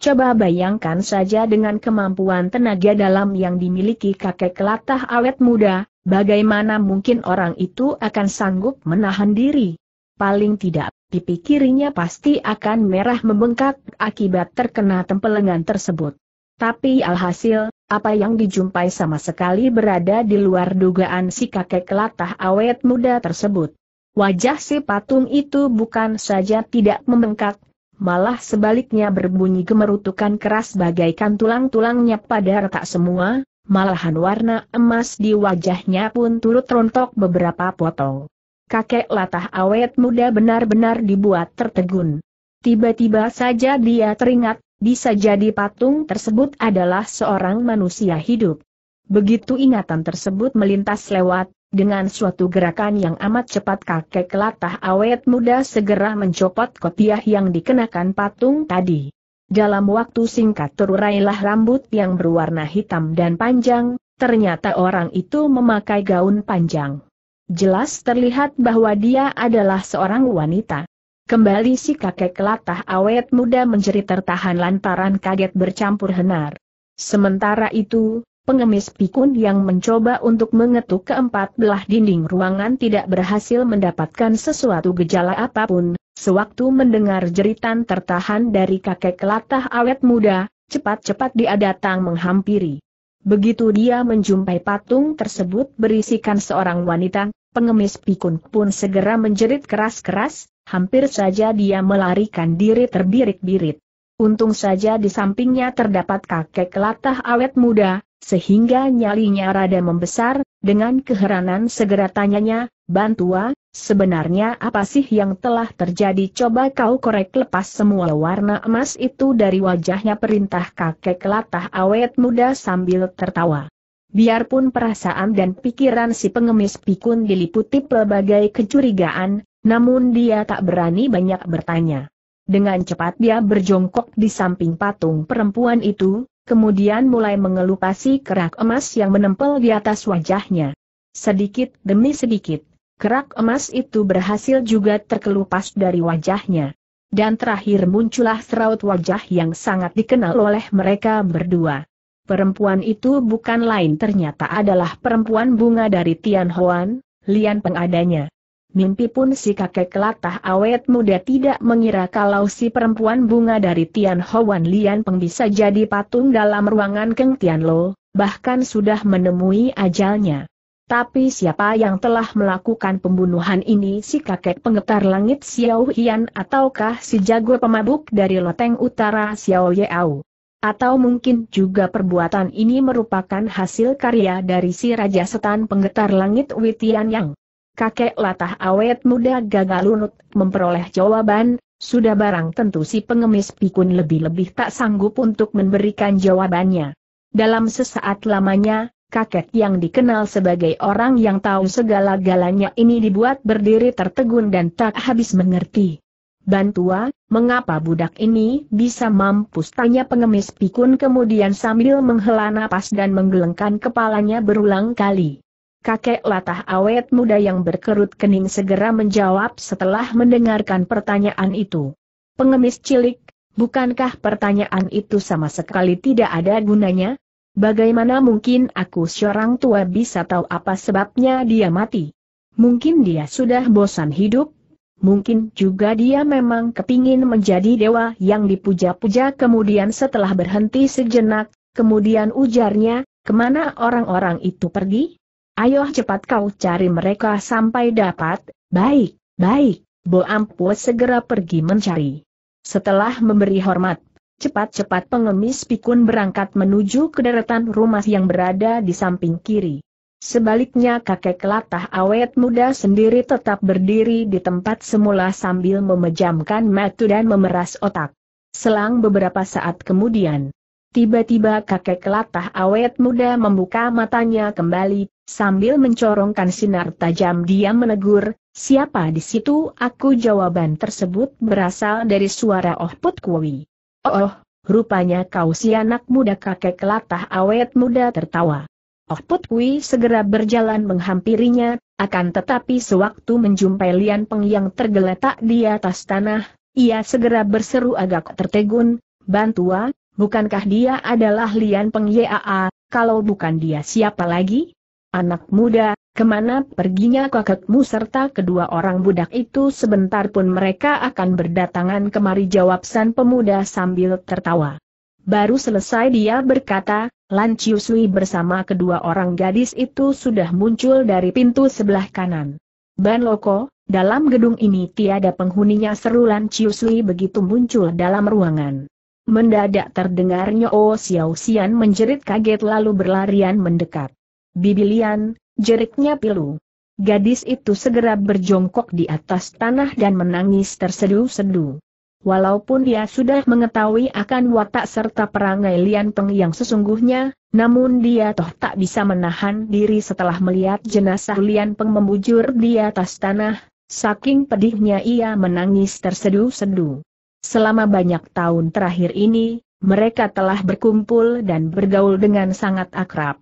Coba bayangkan saja dengan kemampuan tenaga dalam yang dimiliki kakek kelatah awet muda, bagaimana mungkin orang itu akan sanggup menahan diri? Paling tidak, pipi kirinya pasti akan merah membengkak akibat terkena tempelengan tersebut. Tapi alhasil, apa yang dijumpai sama sekali berada di luar dugaan si kakek kelatah awet muda tersebut. Wajah si patung itu bukan saja tidak membengkak, malah sebaliknya berbunyi gemerutukan keras bagaikan tulang-tulangnya pada retak semua, malahan warna emas di wajahnya pun turut rontok beberapa potong. Kakek latah awet muda benar-benar dibuat tertegun. Tiba-tiba saja dia teringat, bisa jadi patung tersebut adalah seorang manusia hidup. Begitu ingatan tersebut melintas lewat, dengan suatu gerakan yang amat cepat kakek kelatah awet muda segera mencopot kopiah yang dikenakan patung tadi. Dalam waktu singkat terurailah rambut yang berwarna hitam dan panjang, ternyata orang itu memakai gaun panjang. Jelas terlihat bahwa dia adalah seorang wanita. Kembali si kakek kelatah awet muda menjerit tertahan lantaran kaget bercampur henar. Sementara itu, Pengemis pikun yang mencoba untuk mengetuk keempat belah dinding ruangan tidak berhasil mendapatkan sesuatu gejala apapun. Sewaktu mendengar jeritan tertahan dari kakek kelatah awet muda, cepat-cepat dia datang menghampiri. Begitu dia menjumpai patung tersebut berisikan seorang wanita, pengemis pikun pun segera menjerit keras-keras, hampir saja dia melarikan diri terbirik-birit. Untung saja di sampingnya terdapat kakek latah awet muda, sehingga nyalinya rada membesar, dengan keheranan segera tanyanya, Bantua, sebenarnya apa sih yang telah terjadi coba kau korek lepas semua warna emas itu dari wajahnya perintah kakek latah awet muda sambil tertawa. Biarpun perasaan dan pikiran si pengemis pikun diliputi pelbagai kecurigaan, namun dia tak berani banyak bertanya. Dengan cepat dia berjongkok di samping patung perempuan itu, kemudian mulai mengelupasi kerak emas yang menempel di atas wajahnya. Sedikit demi sedikit, kerak emas itu berhasil juga terkelupas dari wajahnya. Dan terakhir muncullah seraut wajah yang sangat dikenal oleh mereka berdua. Perempuan itu bukan lain ternyata adalah perempuan bunga dari Tian Hoan, Lian pengadanya. Mimpi pun si kakek latah awet muda tidak mengira kalau si perempuan bunga dari Tian Hoan Lian Peng bisa jadi patung dalam ruangan Keng Tian Lo, bahkan sudah menemui ajalnya. Tapi siapa yang telah melakukan pembunuhan ini si kakek pengetar langit Xiao Hian ataukah si jago pemabuk dari loteng utara Xiao Yeau? Atau mungkin juga perbuatan ini merupakan hasil karya dari si Raja Setan Penggetar Langit Witian Yang? kakek latah awet muda gagal lunut, memperoleh jawaban, sudah barang tentu si pengemis pikun lebih-lebih tak sanggup untuk memberikan jawabannya. Dalam sesaat lamanya, kakek yang dikenal sebagai orang yang tahu segala-galanya ini dibuat berdiri tertegun dan tak habis mengerti. Bantua, mengapa budak ini bisa mampus tanya pengemis pikun kemudian sambil menghela napas dan menggelengkan kepalanya berulang kali. Kakek latah awet muda yang berkerut kening segera menjawab setelah mendengarkan pertanyaan itu. Pengemis cilik, bukankah pertanyaan itu sama sekali tidak ada gunanya? Bagaimana mungkin aku seorang tua bisa tahu apa sebabnya dia mati? Mungkin dia sudah bosan hidup, mungkin juga dia memang kepingin menjadi dewa yang dipuja-puja kemudian setelah berhenti sejenak, kemudian ujarnya, kemana orang-orang itu pergi? Ayo cepat kau cari mereka sampai dapat, baik, baik, Bo Ampua segera pergi mencari. Setelah memberi hormat, cepat-cepat pengemis pikun berangkat menuju ke deretan rumah yang berada di samping kiri. Sebaliknya kakek kelatah awet muda sendiri tetap berdiri di tempat semula sambil memejamkan mata dan memeras otak. Selang beberapa saat kemudian, tiba-tiba kakek kelatah awet muda membuka matanya kembali, Sambil mencorongkan sinar tajam dia menegur, siapa di situ aku jawaban tersebut berasal dari suara Oh Put Kui. Oh, oh, rupanya kau si anak muda kakek latah awet muda tertawa. Oh Put Kui segera berjalan menghampirinya, akan tetapi sewaktu menjumpai Lian Peng yang tergeletak di atas tanah, ia segera berseru agak tertegun, Bantua, bukankah dia adalah Lian Peng Yaa, kalau bukan dia siapa lagi? Anak muda, kemana perginya kakakmu serta kedua orang budak itu sebentar pun mereka akan berdatangan kemari jawab San pemuda sambil tertawa. Baru selesai dia berkata, Lancius bersama kedua orang gadis itu sudah muncul dari pintu sebelah kanan. Ban Loko, dalam gedung ini tiada penghuninya seru Lancius begitu muncul dalam ruangan. Mendadak terdengarnya Nyo Xiao Xian menjerit kaget lalu berlarian mendekat. Bibilian, jeriknya pilu. Gadis itu segera berjongkok di atas tanah dan menangis tersedu-sedu. Walaupun dia sudah mengetahui akan watak serta perangai Lian Peng yang sesungguhnya, namun dia toh tak bisa menahan diri setelah melihat jenazah Lian Peng membujur di atas tanah, saking pedihnya ia menangis tersedu-sedu. Selama banyak tahun terakhir ini, mereka telah berkumpul dan bergaul dengan sangat akrab.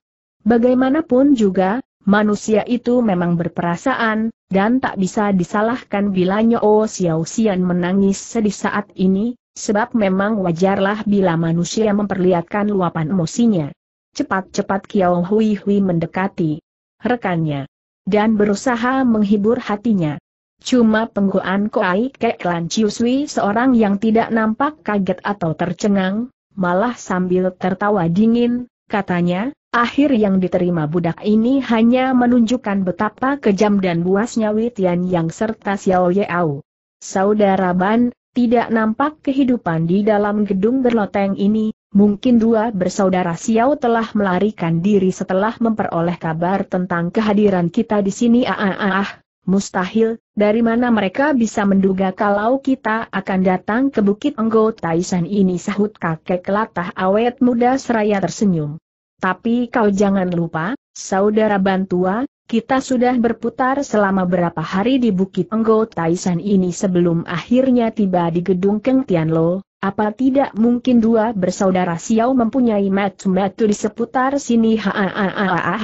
Bagaimanapun juga, manusia itu memang berperasaan, dan tak bisa disalahkan bila Nyo Xiao Xian menangis sedih saat ini, sebab memang wajarlah bila manusia memperlihatkan luapan emosinya. Cepat-cepat Kiao Hui Hui mendekati rekannya dan berusaha menghibur hatinya. Cuma penggoan Koai Kek Lan Chiu Sui seorang yang tidak nampak kaget atau tercengang, malah sambil tertawa dingin, katanya, Akhir yang diterima budak ini hanya menunjukkan betapa kejam dan buasnya Witian Yang serta Xiao Yeau. Saudara Ban, tidak nampak kehidupan di dalam gedung berloteng ini, mungkin dua bersaudara Xiao telah melarikan diri setelah memperoleh kabar tentang kehadiran kita di sini. Ah, ah, ah, ah. mustahil, dari mana mereka bisa menduga kalau kita akan datang ke Bukit Enggo Taisan ini sahut kakek latah awet muda seraya tersenyum. Tapi kau jangan lupa, saudara Bantua, kita sudah berputar selama berapa hari di Bukit Enggo Taisan ini sebelum akhirnya tiba di gedung Keng Tianlo, apa tidak mungkin dua bersaudara Xiao mempunyai metu-metu di seputar sini haaah, haaah,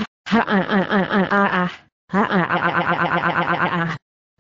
haaah,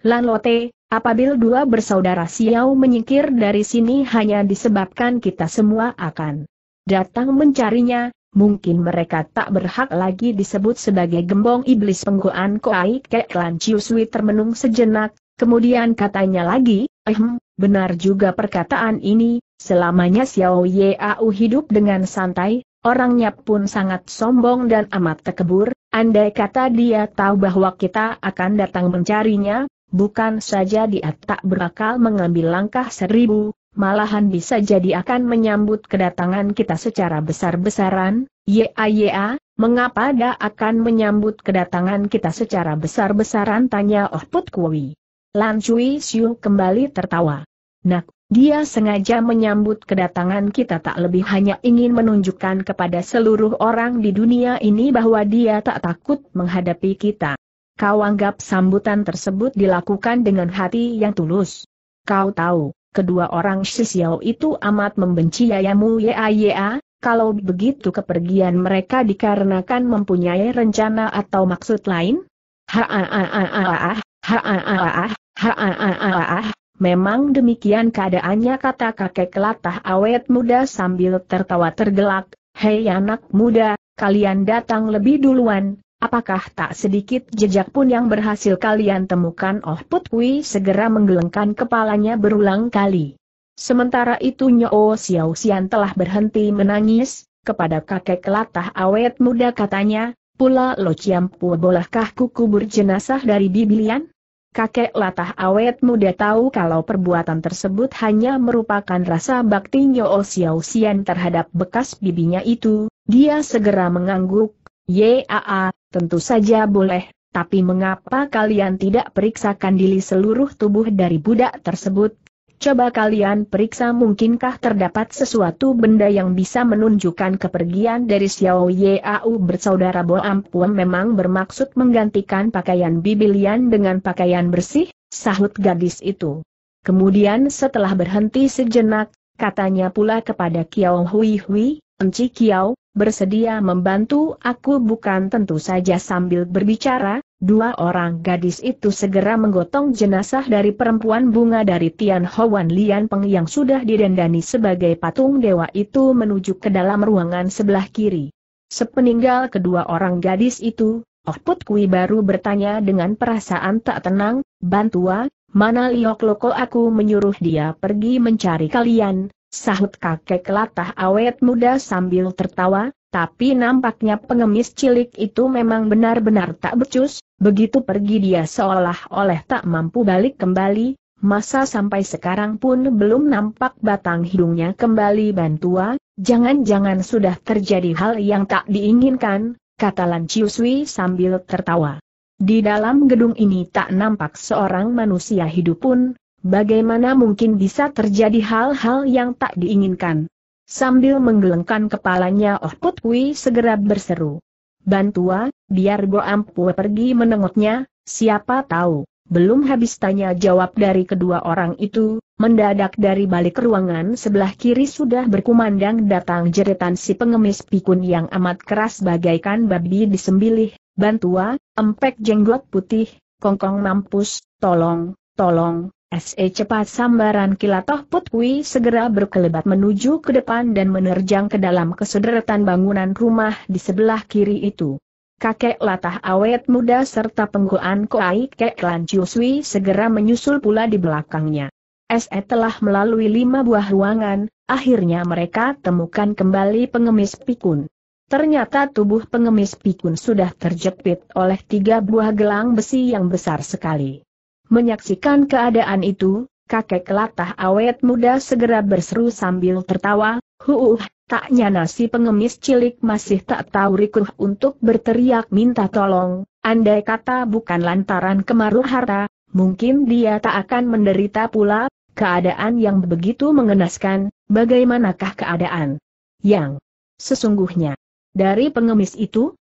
Lanlote, apabila dua bersaudara Xiao menyingkir dari sini hanya disebabkan kita semua akan datang mencarinya, mungkin mereka tak berhak lagi disebut sebagai gembong iblis penggoan Koai Kek Lan Chiusui termenung sejenak, kemudian katanya lagi, ehm, benar juga perkataan ini, selamanya Xiao Yeau hidup dengan santai, orangnya pun sangat sombong dan amat tekebur, andai kata dia tahu bahwa kita akan datang mencarinya, Bukan saja dia tak berakal mengambil langkah seribu, malahan bisa jadi akan menyambut kedatangan kita secara besar-besaran, ya ya. mengapa dia akan menyambut kedatangan kita secara besar-besaran tanya Oh Put Kui. Lan Cui Siu kembali tertawa. Nak, dia sengaja menyambut kedatangan kita tak lebih hanya ingin menunjukkan kepada seluruh orang di dunia ini bahwa dia tak takut menghadapi kita. Kau anggap sambutan tersebut dilakukan dengan hati yang tulus. Kau tahu, kedua orang Shisiao itu amat membenci Yayamu Yaya, kalau begitu kepergian mereka dikarenakan mempunyai rencana atau maksud lain? ha ha haaaaah, memang demikian keadaannya kata kakek Latah awet muda sambil tertawa tergelak, hei anak muda, kalian datang lebih duluan, Apakah tak sedikit jejak pun yang berhasil kalian temukan? Oh Putwi segera menggelengkan kepalanya berulang kali. Sementara itu Nyo Xiao Xian telah berhenti menangis, kepada kakek latah awet muda katanya, pula Lo Chiampu bolehkah ku kubur jenazah dari bibilian? Kakek latah awet muda tahu kalau perbuatan tersebut hanya merupakan rasa bakti Nyo Xiao Xian terhadap bekas bibinya itu, dia segera mengangguk, Yaa, tentu saja boleh, tapi mengapa kalian tidak periksakan diri seluruh tubuh dari budak tersebut? Coba kalian periksa mungkinkah terdapat sesuatu benda yang bisa menunjukkan kepergian dari Xiao Yao bersaudara boam, puan memang bermaksud menggantikan pakaian bibilian dengan pakaian bersih, sahut gadis itu. Kemudian setelah berhenti sejenak, katanya pula kepada Kiao Hui Hui, Enci Kiao, bersedia membantu aku bukan tentu saja sambil berbicara, dua orang gadis itu segera menggotong jenazah dari perempuan bunga dari Tian Hoan Lian Peng yang sudah didendani sebagai patung dewa itu menuju ke dalam ruangan sebelah kiri. Sepeninggal kedua orang gadis itu, Oh Put Kui baru bertanya dengan perasaan tak tenang, Bantua, mana Liok Loko aku menyuruh dia pergi mencari kalian, Sahut kakek latah awet muda sambil tertawa, tapi nampaknya pengemis cilik itu memang benar-benar tak becus, begitu pergi dia seolah oleh tak mampu balik kembali, masa sampai sekarang pun belum nampak batang hidungnya kembali bantua, jangan-jangan sudah terjadi hal yang tak diinginkan, kata Lan sambil tertawa. Di dalam gedung ini tak nampak seorang manusia hidup pun, Bagaimana mungkin bisa terjadi hal-hal yang tak diinginkan? Sambil menggelengkan kepalanya Oh Put segera berseru. Bantua, biar Bo Ampue pergi menengoknya, siapa tahu. Belum habis tanya jawab dari kedua orang itu, mendadak dari balik ruangan sebelah kiri sudah berkumandang datang jeritan si pengemis pikun yang amat keras bagaikan babi disembelih. Bantua, empek jenggot putih, kongkong mampus, tolong, tolong, SE cepat sambaran kilatoh putwi segera berkelebat menuju ke depan dan menerjang ke dalam kesederetan bangunan rumah di sebelah kiri itu. Kakek latah awet muda serta penggoan Koai Kek lanciuswi segera menyusul pula di belakangnya. SE telah melalui lima buah ruangan, akhirnya mereka temukan kembali pengemis pikun. Ternyata tubuh pengemis pikun sudah terjepit oleh tiga buah gelang besi yang besar sekali. Menyaksikan keadaan itu, kakek latah awet muda segera berseru sambil tertawa, huuh, taknya nasi pengemis cilik masih tak tahu rikuh untuk berteriak minta tolong, andai kata bukan lantaran kemaruh harta, mungkin dia tak akan menderita pula, keadaan yang begitu mengenaskan, bagaimanakah keadaan yang sesungguhnya dari pengemis itu?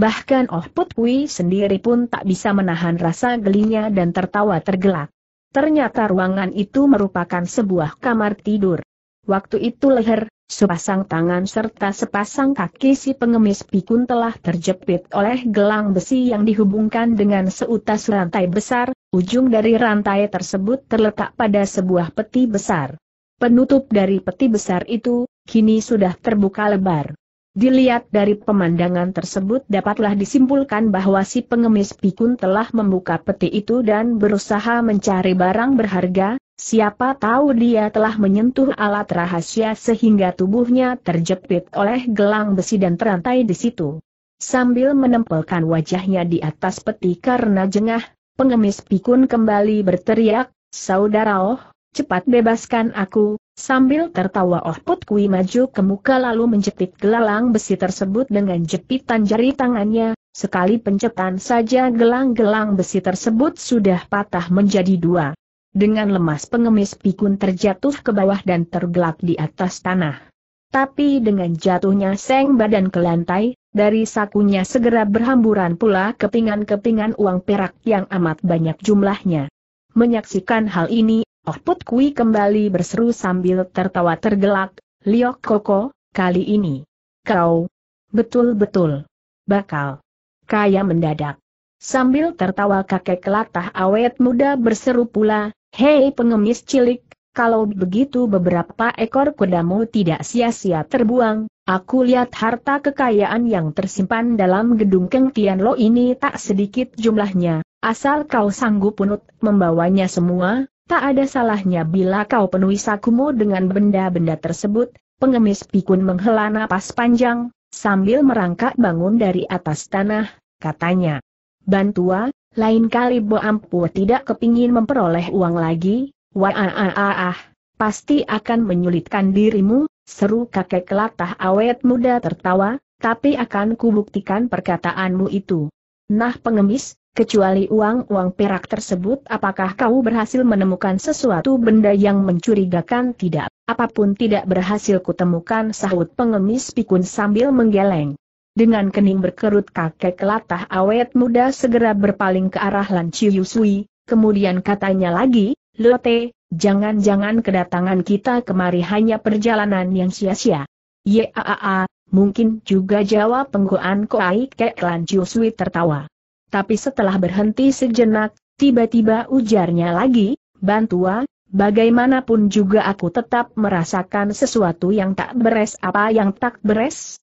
bahkan Oh Put Kui sendiri pun tak bisa menahan rasa gelinya dan tertawa tergelak. Ternyata ruangan itu merupakan sebuah kamar tidur. Waktu itu leher, sepasang tangan serta sepasang kaki si pengemis pikun telah terjepit oleh gelang besi yang dihubungkan dengan seutas rantai besar, ujung dari rantai tersebut terletak pada sebuah peti besar. Penutup dari peti besar itu, kini sudah terbuka lebar. Dilihat dari pemandangan tersebut dapatlah disimpulkan bahwa si pengemis pikun telah membuka peti itu dan berusaha mencari barang berharga, siapa tahu dia telah menyentuh alat rahasia sehingga tubuhnya terjepit oleh gelang besi dan terantai di situ. Sambil menempelkan wajahnya di atas peti karena jengah, pengemis pikun kembali berteriak, Saudara oh, cepat bebaskan aku, Sambil tertawa Oh Put Kui maju ke muka lalu menjepit gelalang besi tersebut dengan jepitan jari tangannya, sekali pencetan saja gelang-gelang besi tersebut sudah patah menjadi dua. Dengan lemas pengemis pikun terjatuh ke bawah dan tergelap di atas tanah. Tapi dengan jatuhnya seng badan ke lantai, dari sakunya segera berhamburan pula kepingan-kepingan uang perak yang amat banyak jumlahnya. Menyaksikan hal ini, Oh Put Kui kembali berseru sambil tertawa tergelak, Liok Koko, kali ini. Kau. Betul-betul. Bakal. Kaya mendadak. Sambil tertawa kakek kelatah awet muda berseru pula, Hei pengemis cilik, kalau begitu beberapa ekor kudamu tidak sia-sia terbuang, aku lihat harta kekayaan yang tersimpan dalam gedung Keng Tian Lo ini tak sedikit jumlahnya, asal kau sanggup punut membawanya semua, Tak ada salahnya bila kau penuhi sakumu dengan benda-benda tersebut, pengemis pikun menghela napas panjang, sambil merangkak bangun dari atas tanah, katanya. Bantua, lain kali Bo Ampu tidak kepingin memperoleh uang lagi, wah pasti akan menyulitkan dirimu, seru kakek kelatah awet muda tertawa, tapi akan kubuktikan perkataanmu itu. Nah pengemis, Kecuali uang-uang perak tersebut apakah kau berhasil menemukan sesuatu benda yang mencurigakan tidak? Apapun tidak berhasil kutemukan sahut pengemis pikun sambil menggeleng. Dengan kening berkerut kakek kelatah awet muda segera berpaling ke arah Lan Chiu Sui, kemudian katanya lagi, Lote, jangan-jangan kedatangan kita kemari hanya perjalanan yang sia-sia. Yaaa, mungkin juga jawab penggoan Koai Kek Lan Chiu Sui tertawa tapi setelah berhenti sejenak, tiba-tiba ujarnya lagi, Bantua, bagaimanapun juga aku tetap merasakan sesuatu yang tak beres apa yang tak beres,